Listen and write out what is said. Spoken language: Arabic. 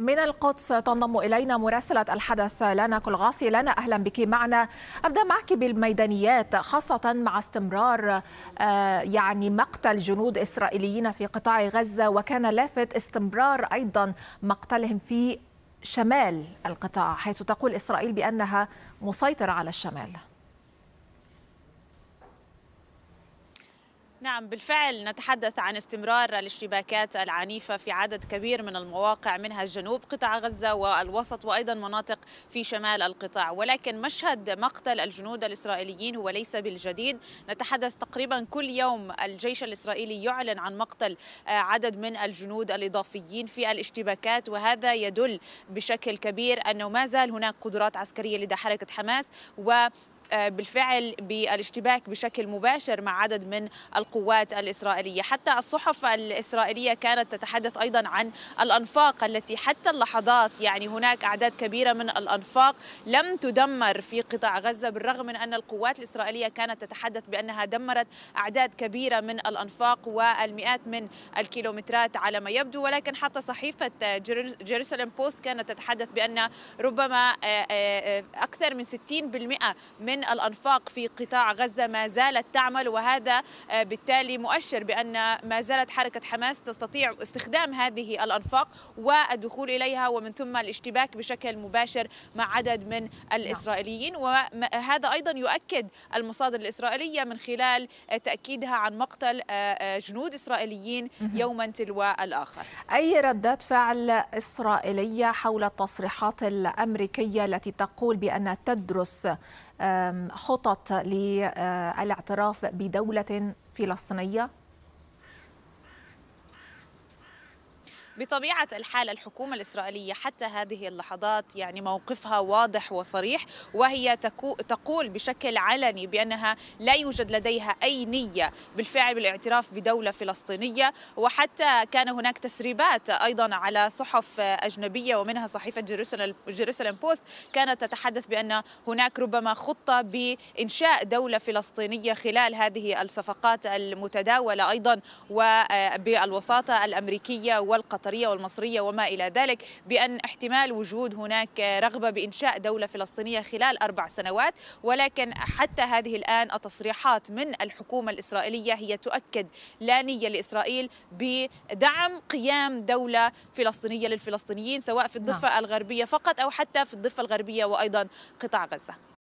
من القدس تنضم إلينا مراسلة الحدث كل كلغاصي لنا أهلا بك معنا أبدأ معك بالميدانيات خاصة مع استمرار آه، يعني مقتل جنود إسرائيليين في قطاع غزة وكان لافت استمرار أيضا مقتلهم في شمال القطاع حيث تقول إسرائيل بأنها مسيطرة على الشمال نعم بالفعل نتحدث عن استمرار الاشتباكات العنيفة في عدد كبير من المواقع منها جنوب قطاع غزة والوسط وأيضا مناطق في شمال القطاع ولكن مشهد مقتل الجنود الإسرائيليين هو ليس بالجديد نتحدث تقريبا كل يوم الجيش الإسرائيلي يعلن عن مقتل آه، عدد من الجنود الإضافيين في الاشتباكات وهذا يدل بشكل كبير أنه ما زال هناك قدرات عسكرية لدى حركة حماس و آه، بالفعل بالاشتباك بشكل مباشر مع عدد من القوات الإسرائيلية حتى الصحف الإسرائيلية كانت تتحدث أيضا عن الأنفاق التي حتى اللحظات يعني هناك أعداد كبيرة من الأنفاق لم تدمر في قطاع غزة بالرغم من أن القوات الإسرائيلية كانت تتحدث بأنها دمرت أعداد كبيرة من الأنفاق والمئات من الكيلومترات على ما يبدو ولكن حتى صحيفة جيروسالم بوست كانت تتحدث بأن ربما آه، آه، أكثر من 60% من من الأنفاق في قطاع غزة ما زالت تعمل وهذا آه، بالتالي مؤشر بأن ما زالت حركة حماس تستطيع استخدام هذه الأنفاق والدخول إليها ومن ثم الاشتباك بشكل مباشر مع عدد من الإسرائيليين نعم. وهذا أيضا يؤكد المصادر الإسرائيلية من خلال آه، تأكيدها عن مقتل آه، جنود إسرائيليين يوما تلو الآخر أي ردات فعل إسرائيلية حول التصريحات الأمريكية التي تقول بأن تدرس خطط للاعتراف آه، بدولة فلسطينية بطبيعة الحال الحكومة الإسرائيلية حتى هذه اللحظات يعني موقفها واضح وصريح وهي تقول بشكل علني بأنها لا يوجد لديها أي نية بالفعل بالاعتراف بدولة فلسطينية وحتى كان هناك تسريبات أيضا على صحف أجنبية ومنها صحيفة جيروسلم بوست كانت تتحدث بأن هناك ربما خطة بإنشاء دولة فلسطينية خلال هذه الصفقات المتداولة أيضا وبالوساطة آه، الأمريكية والقطرية القطرية والمصرية وما إلى ذلك بأن احتمال وجود هناك رغبة بإنشاء دولة فلسطينية خلال أربع سنوات ولكن حتى هذه الآن التصريحات من الحكومة الإسرائيلية هي تؤكد لا نية لإسرائيل بدعم قيام دولة فلسطينية للفلسطينيين سواء في الضفة نعم. الغربية فقط أو حتى في الضفة الغربية وأيضا قطاع غزة